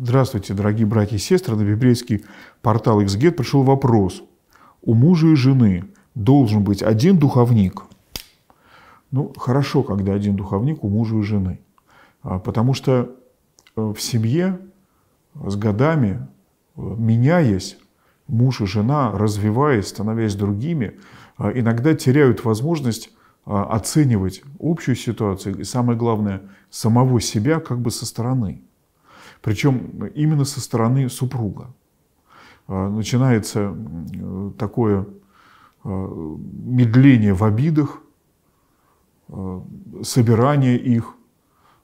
Здравствуйте, дорогие братья и сестры. На библейский портал XGET пришел вопрос. У мужа и жены должен быть один духовник. Ну, хорошо, когда один духовник у мужа и жены. А, потому что э, в семье с годами, э, меняясь, муж и жена, развиваясь, становясь другими, а, иногда теряют возможность а, оценивать общую ситуацию и, самое главное, самого себя как бы со стороны – причем именно со стороны супруга. А, начинается такое а, медление в обидах, а, собирание их,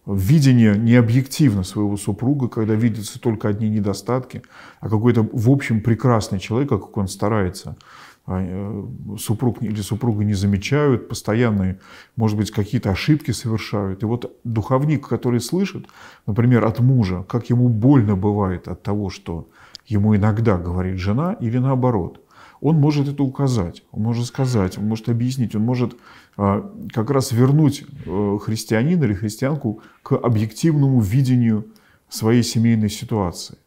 видение необъективно своего супруга, когда видятся только одни недостатки, а какой-то в общем прекрасный человек, как он старается Э, супруг или супруга не замечают, постоянные, может быть, какие-то ошибки совершают. И вот духовник, который слышит, например, от мужа, как ему больно бывает от того, что ему иногда говорит жена, или наоборот, он может это указать, он может сказать, он может объяснить, он может а, как раз вернуть э, христианина или христианку к объективному видению своей семейной ситуации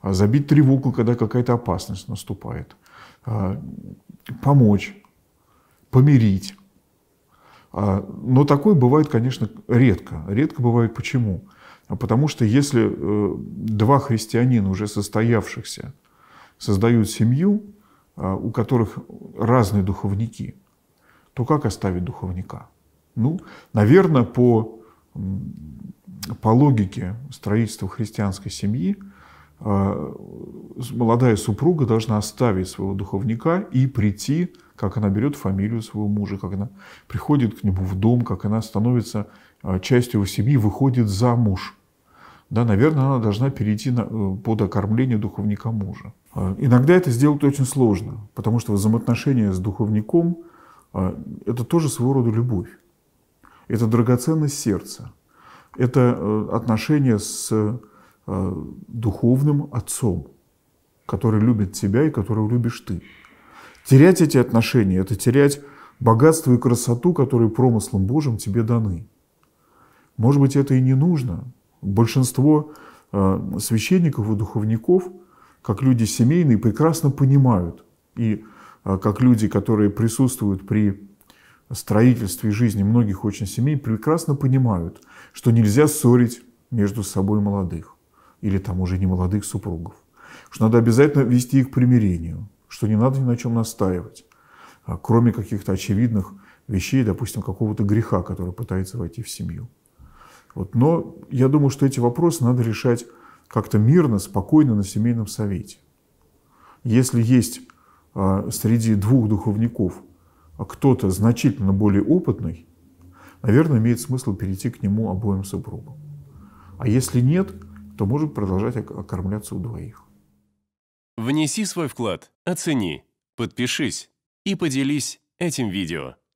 а забить тревогу, когда какая-то опасность наступает, а, помочь, помирить. А, но такое бывает, конечно, редко. Редко бывает почему? А потому что если э, два христианина, уже состоявшихся, создают семью, у которых разные духовники, то как оставить духовника? Ну, наверное, по, по логике строительства христианской семьи а, молодая супруга должна оставить своего духовника и прийти, как она берет фамилию своего мужа, как она приходит к нему в дом, как она становится а, частью его семьи, выходит замуж. Да, наверное, она должна перейти на, э, под окормление духовника мужа. А, иногда это сделать очень сложно, потому что взаимоотношения с духовником – это тоже своего рода любовь. Это драгоценность сердца. Это э, отношения с Э, духовным отцом, который любит тебя и которого любишь ты. Терять эти отношения – это терять богатство и красоту, которые промыслом Божьим тебе даны. Может быть, это и не нужно. Большинство э, священников и духовников, как люди семейные, прекрасно понимают. И э, как люди, которые присутствуют при строительстве жизни многих очень семей, прекрасно понимают, что нельзя ссорить между собой молодых или там уже не молодых супругов. Что надо обязательно вести их к примирению, что не надо ни на чем настаивать, а кроме каких-то очевидных вещей, допустим, какого-то греха, который пытается войти в семью. Вот. Но я думаю, что эти вопросы надо решать как-то мирно, спокойно на семейном совете. Если есть а, среди двух духовников а, кто-то значительно более опытный, наверное, имеет смысл перейти к нему обоим супругам. А если нет – то можем продолжать окормляться у двоих. Внеси свой вклад, оцени, подпишись и поделись этим видео.